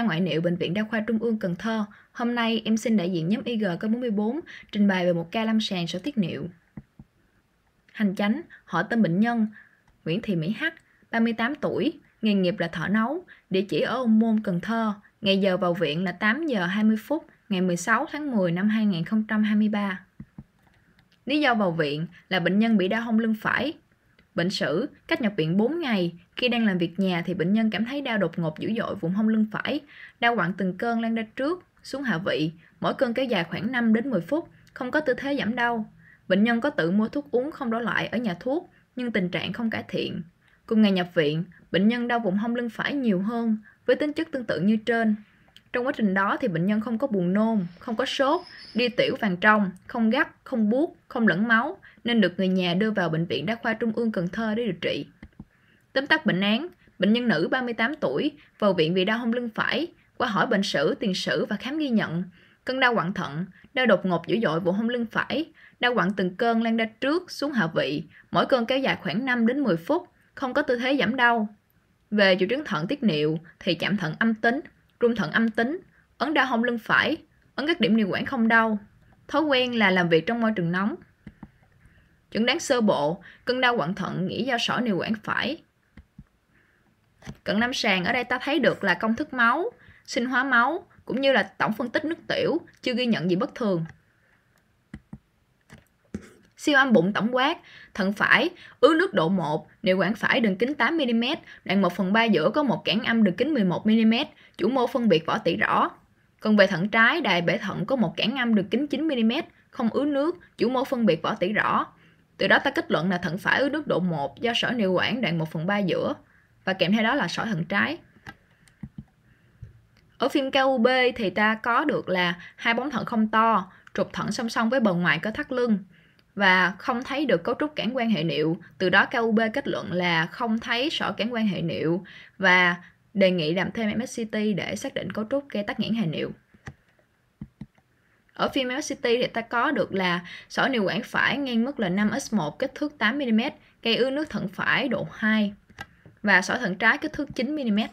khoa ngoại niệu Bệnh viện Đa khoa Trung ương Cần Thơ. Hôm nay, em xin đại diện nhóm IG-44 có trình bày về một ca lâm sàng sở tiết niệu. Hành chánh, hỏi tên bệnh nhân Nguyễn Thị Mỹ H, 38 tuổi, nghề nghiệp là thợ nấu, địa chỉ ở Ông Môn, Cần Thơ, ngày giờ vào viện là 8 giờ 20 phút ngày 16 tháng 10 năm 2023. Lý do vào viện là bệnh nhân bị đau hông lưng phải, Bệnh sử, cách nhập viện 4 ngày. Khi đang làm việc nhà thì bệnh nhân cảm thấy đau đột ngột dữ dội vùng hông lưng phải, đau quặn từng cơn lan ra trước, xuống hạ vị. Mỗi cơn kéo dài khoảng 5 đến 10 phút, không có tư thế giảm đau. Bệnh nhân có tự mua thuốc uống không đổ lại ở nhà thuốc, nhưng tình trạng không cải thiện. Cùng ngày nhập viện, bệnh nhân đau vùng hông lưng phải nhiều hơn, với tính chất tương tự như trên, trong quá trình đó thì bệnh nhân không có buồn nôn, không có sốt, đi tiểu vàng trong, không gắt, không buốt, không lẫn máu nên được người nhà đưa vào bệnh viện Đa khoa Trung ương Cần Thơ để điều trị. Tóm tắt bệnh án, bệnh nhân nữ 38 tuổi vào viện vì đau hông lưng phải, qua hỏi bệnh sử, tiền sử và khám ghi nhận. cân đau quặn thận, đau đột ngột dữ dội vùng hông lưng phải, đau quặn từng cơn lan ra trước xuống hạ vị, mỗi cơn kéo dài khoảng 5 đến 10 phút, không có tư thế giảm đau. Về triệu chứng thận tiết niệu thì chạm thận âm tính, rung thận âm tính, ấn đau hông lưng phải, ấn các điểm điều quản không đau. Thói quen là làm việc trong môi trường nóng. Chẩn đoán sơ bộ, cơn đau quặn thận nghĩ do sỏi niệu quản phải. Cận lâm sàng ở đây ta thấy được là công thức máu, sinh hóa máu cũng như là tổng phân tích nước tiểu chưa ghi nhận gì bất thường siêu âm bụng tổng quát, thận phải, ứ nước độ 1, niệu quản phải đường kính 8mm, đoạn 1 phần 3 giữa có một cản âm đường kính 11mm, chủ mô phân biệt vỏ tỉ rõ. Còn về thận trái, đài bể thận có một cản âm đường kính 9mm, không ứ nước, chủ mô phân biệt vỏ tỉ rõ. Từ đó ta kết luận là thận phải ứ nước độ 1 do sỏi niệu quản đoạn 1 phần 3 giữa và kèm theo đó là sỏi thận trái. Ở phim KUB thì ta có được là hai bóng thận không to, trục thận song song với bờ ngoài có thắt lưng và không thấy được cấu trúc cản quan hệ niệu. Từ đó KUB kết luận là không thấy sỏi cản quan hệ niệu và đề nghị làm thêm MSCT để xác định cấu trúc gây tắc nghẽn hệ niệu. Ở phim MSCT thì ta có được là sỏi niệu quản phải ngang mức là 5S1 kích thước 8mm, gây ứ nước thận phải độ 2 và sỏi thận trái kích thước 9mm.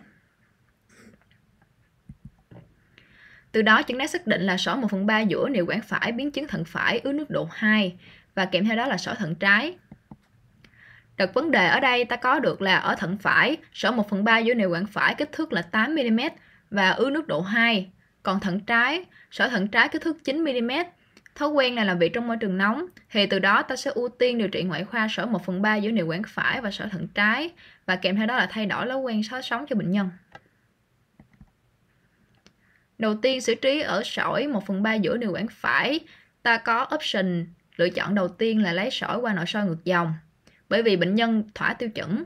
Từ đó chẩn đoán xác định là sỏi 1 phần 3 giữa niệu quản phải biến chứng thận phải ứ nước độ 2 và kèm theo đó là sỏi thận trái. Đặt vấn đề ở đây ta có được là ở thận phải, sỏi 1 phần 3 dưới niệu quản phải kích thước là 8mm và ứ nước độ 2. Còn thận trái, sỏi thận trái kích thước 9mm. Thói quen là làm việc trong môi trường nóng, thì từ đó ta sẽ ưu tiên điều trị ngoại khoa sỏi 1 phần 3 dưới niệu quản phải và sỏi thận trái và kèm theo đó là thay đổi thói quen sói sống cho bệnh nhân. Đầu tiên xử trí ở sỏi 1 phần 3 giữa niệu quản phải, ta có option lựa chọn đầu tiên là lấy sỏi qua nội soi ngược dòng. Bởi vì bệnh nhân thỏa tiêu chuẩn,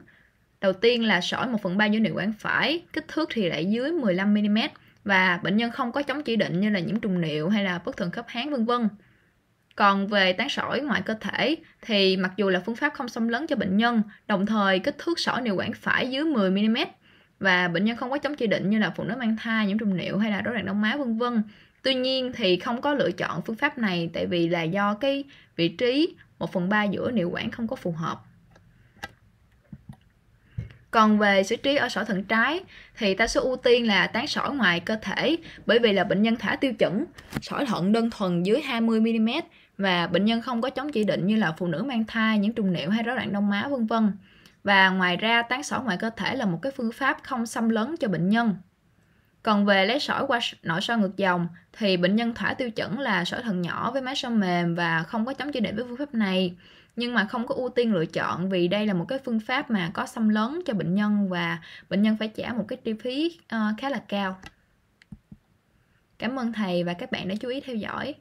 đầu tiên là sỏi 1 phần 3 dưới niệu quản phải, kích thước thì lại dưới 15mm và bệnh nhân không có chống chỉ định như là nhiễm trùng niệu hay là bất thường khớp háng vân vân. Còn về tán sỏi ngoài cơ thể thì mặc dù là phương pháp không xâm lấn cho bệnh nhân, đồng thời kích thước sỏi niệu quản phải dưới 10mm và bệnh nhân không có chống chỉ định như là phụ nữ mang thai, nhiễm trùng niệu hay là rối loạn đông máu vân vân Tuy nhiên thì không có lựa chọn phương pháp này tại vì là do cái vị trí 1 phần 3 giữa niệu quản không có phù hợp. Còn về xử trí ở sỏi thận trái thì ta sẽ ưu tiên là tán sỏi ngoài cơ thể bởi vì là bệnh nhân thả tiêu chuẩn, sỏi thận đơn thuần dưới 20mm và bệnh nhân không có chống chỉ định như là phụ nữ mang thai, những trùng niệu hay rối loạn đông máu vân vân. Và ngoài ra tán sỏi ngoài cơ thể là một cái phương pháp không xâm lấn cho bệnh nhân. Còn về lấy sỏi qua nội soi ngược dòng thì bệnh nhân thỏa tiêu chuẩn là sỏi thận nhỏ với máy soi mềm và không có chống chỉ định với phương pháp này. Nhưng mà không có ưu tiên lựa chọn vì đây là một cái phương pháp mà có xâm lớn cho bệnh nhân và bệnh nhân phải trả một cái chi phí ờ, khá là cao. Cảm ơn thầy và các bạn đã chú ý theo dõi.